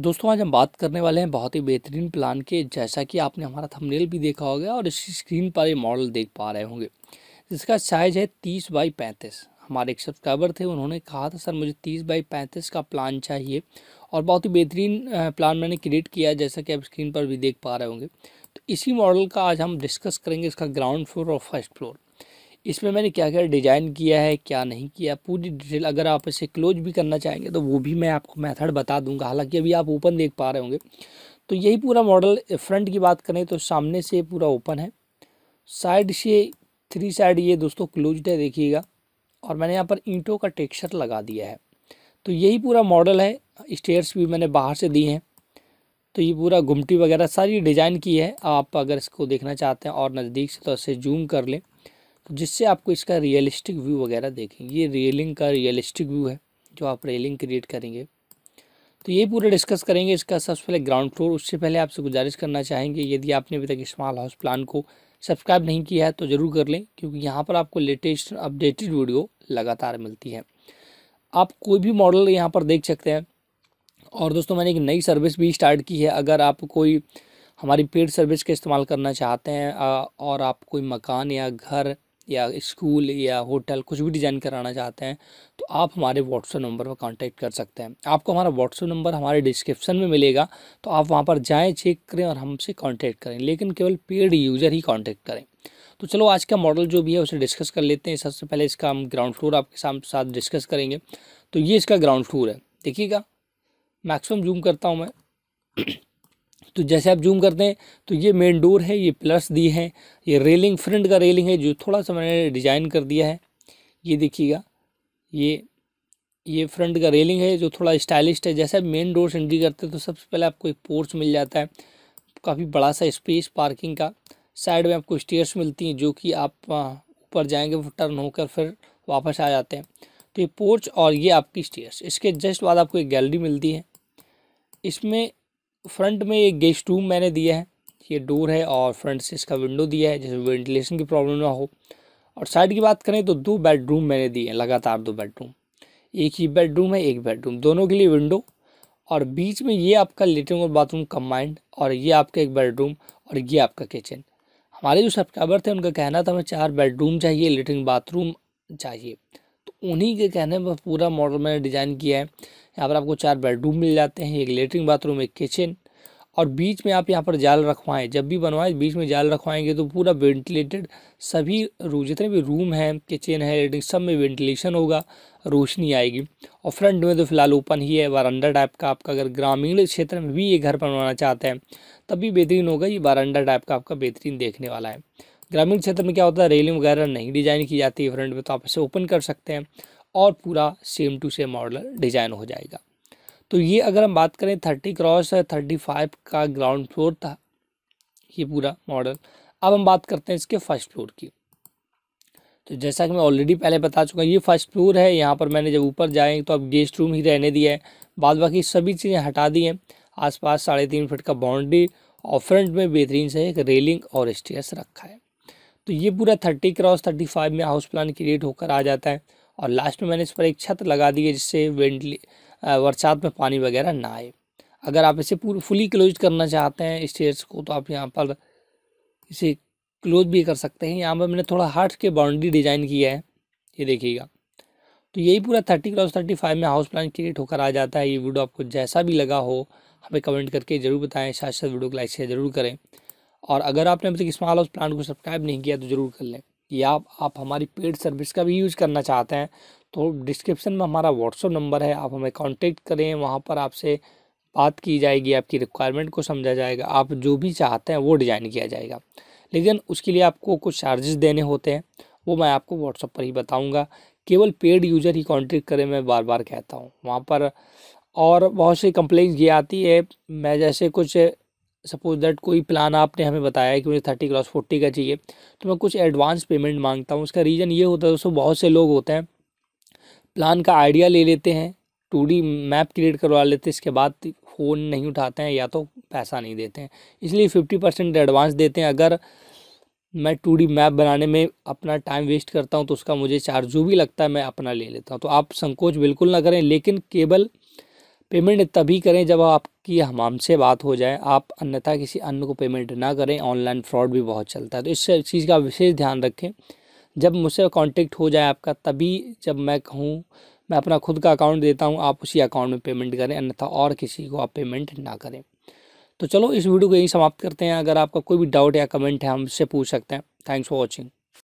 दोस्तों आज हम बात करने वाले हैं बहुत ही बेहतरीन प्लान के जैसा कि आपने हमारा थंबनेल भी देखा होगा और इसकी स्क्रीन पर ये मॉडल देख पा रहे होंगे इसका साइज है तीस बाई पैंतीस हमारे एक सब्सक्राइबर थे उन्होंने कहा था सर मुझे तीस बाई पैंतीस का प्लान चाहिए और बहुत ही बेहतरीन प्लान मैंने क्रिएट किया है जैसा कि आप स्क्रीन पर भी देख पा रहे होंगे तो इसी मॉडल का आज हम डिस्कस करेंगे इसका ग्राउंड फ्लोर और फर्स्ट फ्लोर इसमें मैंने क्या क्या डिज़ाइन किया है क्या नहीं किया पूरी डिटेल अगर आप इसे क्लोज भी करना चाहेंगे तो वो भी मैं आपको मेथड बता दूंगा हालांकि अभी आप ओपन देख पा रहे होंगे तो यही पूरा मॉडल फ्रंट की बात करें तो सामने से पूरा ओपन है साइड से थ्री साइड ये दोस्तों क्लोज है देखिएगा और मैंने यहाँ पर ईंटों का टेक्स्चर लगा दिया है तो यही पूरा मॉडल है स्टेयर्स भी मैंने बाहर से दी हैं तो ये पूरा घुमटी वगैरह सारी डिज़ाइन की है आप अगर इसको देखना चाहते हैं और नज़दीक से तो इसे जूम कर लें जिससे आपको इसका रियलिस्टिक व्यू वगैरह देखें ये रेलिंग का रियलिस्टिक व्यू है जो आप रेलिंग क्रिएट करेंगे तो ये पूरा डिस्कस करेंगे इसका सबसे पहले ग्राउंड फ्लोर उससे पहले आपसे गुजारिश करना चाहेंगे यदि आपने अभी तक स्मॉल हाउस प्लान को सब्सक्राइब नहीं किया है तो ज़रूर कर लें क्योंकि यहाँ पर आपको लेटेस्ट अपडेटेड वीडियो लगातार मिलती है आप कोई भी मॉडल यहाँ पर देख सकते हैं और दोस्तों मैंने एक नई सर्विस भी स्टार्ट की है अगर आप कोई हमारी पेड सर्विस का इस्तेमाल करना चाहते हैं और आप कोई मकान या घर या स्कूल या होटल कुछ भी डिज़ाइन कराना चाहते हैं तो आप हमारे व्हाट्सएप नंबर पर कांटेक्ट कर सकते हैं आपको हमारा व्हाट्सएप नंबर हमारे डिस्क्रिप्शन में मिलेगा तो आप वहाँ पर जाएँ चेक करें और हमसे कॉन्टैक्ट करें लेकिन केवल पेड यूज़र ही कांटेक्ट करें तो चलो आज का मॉडल जो भी है उसे डिस्कस कर लेते हैं सबसे पहले इसका हम ग्राउंड फ्लोर आपके साथ डिस्कस करेंगे तो ये इसका ग्राउंड फ्लोर है देखिएगा मैक्सिमम जूम करता हूँ मैं तो जैसे आप जूम करते हैं तो ये मेन डोर है ये प्लस दी है ये रेलिंग फ्रंट का रेलिंग है जो थोड़ा सा मैंने डिजाइन कर दिया है ये देखिएगा ये ये फ्रंट का रेलिंग है जो थोड़ा स्टाइलिश है जैसे आप मेन डोर से एंट्री करते हैं तो सबसे पहले आपको एक पोर्च मिल जाता है काफ़ी बड़ा सा स्पेस पार्किंग का साइड में आपको स्टेयर्स मिलती हैं जो कि आप ऊपर जाएंगे वो टर्न होकर फिर वापस आ जाते हैं तो ये पोर्च और ये आपकी स्टेयर्स इसके जस्ट बाद आपको एक गैलरी मिलती है इसमें फ्रंट में एक गेस्ट रूम मैंने दिया है ये डोर है और फ्रंट से इसका विंडो दिया है जिसमें वेंटिलेशन की प्रॉब्लम ना हो और साइड की बात करें तो दो बेडरूम मैंने दिए हैं लगातार दो बेडरूम एक ही बेडरूम है एक बेडरूम दोनों के लिए विंडो और बीच में ये आपका लेटरिन और बाथरूम कम्बाइंड और ये आपका एक बेडरूम और ये आपका किचन हमारे जो सब्सक्राइबर थे उनका कहना था हमें चार बेडरूम चाहिए लेटरिन बाथरूम चाहिए उन्हीं के कहने पर पूरा मॉडल मैंने डिज़ाइन किया है यहाँ पर आपको चार बेडरूम मिल जाते हैं एक लेटरिन बाथरूम एक किचन और बीच में आप यहाँ पर जाल रखवाएं जब भी बनवाएं बीच में जाल रखवाएंगे तो पूरा वेंटिलेटेड सभी जितने भी रूम हैं किचन है लेटरिन सब में वेंटिलेशन होगा रोशनी आएगी और फ्रंट में तो फिलहाल ओपन ही है वारंडा टाइप का आपका अगर ग्रामीण क्षेत्र में भी ये घर बनवाना चाहते हैं तब भी बेहतरीन होगा ये वारंडा टाइप का आपका बेहतरीन देखने वाला है ग्रामीण क्षेत्र में क्या होता है रेलिंग वगैरह नहीं डिज़ाइन की जाती है फ्रंट में तो आप इसे ओपन कर सकते हैं और पूरा same to same model design हो जाएगा तो ये अगर हम बात करें थर्टी क्रॉस थर्टी फाइव का ग्राउंड फ्लोर था ये पूरा मॉडल अब हम बात करते हैं इसके फर्स्ट फ्लोर की तो जैसा कि मैं ऑलरेडी पहले बता चुका हूँ ये फर्स्ट फ्लोर है यहाँ पर मैंने जब ऊपर जाए तो अब गेस्ट रूम ही रहने दिया है बाद बाकी सभी चीज़ें हटा दी हैं आसपास साढ़े तीन फिट का बाउंड्री और फ्रंट में बेहतरीन से एक रेलिंग और स्टेयर्स रखा है तो ये पूरा थर्टी क्रॉस थर्टी फाइव में हाउस प्लान क्रिएट होकर आ जाता है और लास्ट में मैंने इस पर एक छत लगा दी है जिससे वेंटली बरसात में पानी वगैरह ना आए अगर आप इसे पूरी फुली क्लोज करना चाहते हैं स्टेयर्स को तो आप यहाँ पर इसे क्लोज भी कर सकते हैं यहाँ पर मैंने थोड़ा हार्ट के बाउंड्री डिज़ाइन किया है ये देखिएगा तो यही पूरा थर्टी क्रॉस थर्टी फाइव में हाउस प्लान क्रिएट होकर आ जाता है ये वीडियो आपको जैसा भी लगा हो हमें कमेंट करके ज़रूर बताएं साथ साथ वीडियो को लाइक शेयर ज़रूर करें और अगर आपने अभी तक स्मॉल हाउस प्लांट को सब्सक्राइब नहीं किया तो ज़रूर कर लें या आप, हमारी पेड सर्विस का भी यूज़ करना चाहते हैं तो डिस्क्रिप्शन में हमारा व्हाट्सअप नंबर है आप हमें कॉन्टेक्ट करें वहाँ पर आपसे बात की जाएगी आपकी रिक्वायरमेंट को समझा जाएगा आप जो भी चाहते हैं वो डिज़ाइन किया जाएगा लेकिन उसके लिए आपको कुछ चार्जेस देने होते हैं वो मैं आपको व्हाट्सअप पर ही बताऊँगा केवल पेड यूज़र ही कॉन्टेक्ट करें मैं बार बार कहता हूँ वहाँ पर और बहुत सी कंप्लेंट्स ये आती है मैं जैसे कुछ सपोज दैट कोई प्लान आपने हमें बताया कि मुझे थर्टी क्रॉस फोर्टी का चाहिए तो मैं कुछ एडवांस पेमेंट मांगता हूँ उसका रीज़न ये होता है दोस्तों बहुत से लोग होते हैं प्लान का आइडिया ले लेते हैं टू मैप क्रिएट करवा लेते हैं इसके बाद फ़ोन नहीं उठाते हैं या तो पैसा नहीं देते हैं इसलिए फिफ्टी परसेंट एडवांस देते हैं अगर मैं टू मैप बनाने में अपना टाइम वेस्ट करता हूँ तो उसका मुझे चार्ज जो भी लगता है मैं अपना ले लेता हूँ तो आप संकोच बिल्कुल ना करें लेकिन केवल पेमेंट तभी करें जब आपकी हम हमसे बात हो जाए आप अन्यथा किसी अन्य को पेमेंट ना करें ऑनलाइन फ्रॉड भी बहुत चलता है तो इस चीज़ का विशेष ध्यान रखें जब मुझसे कांटेक्ट हो जाए आपका तभी जब मैं कहूँ मैं अपना खुद का अकाउंट देता हूँ आप उसी अकाउंट में पेमेंट करें अन्यथा और किसी को आप पेमेंट ना करें तो चलो इस वीडियो को यहीं समाप्त करते हैं अगर आपका कोई भी डाउट या कमेंट है हमसे पूछ सकते हैं थैंक्स फॉर वॉचिंग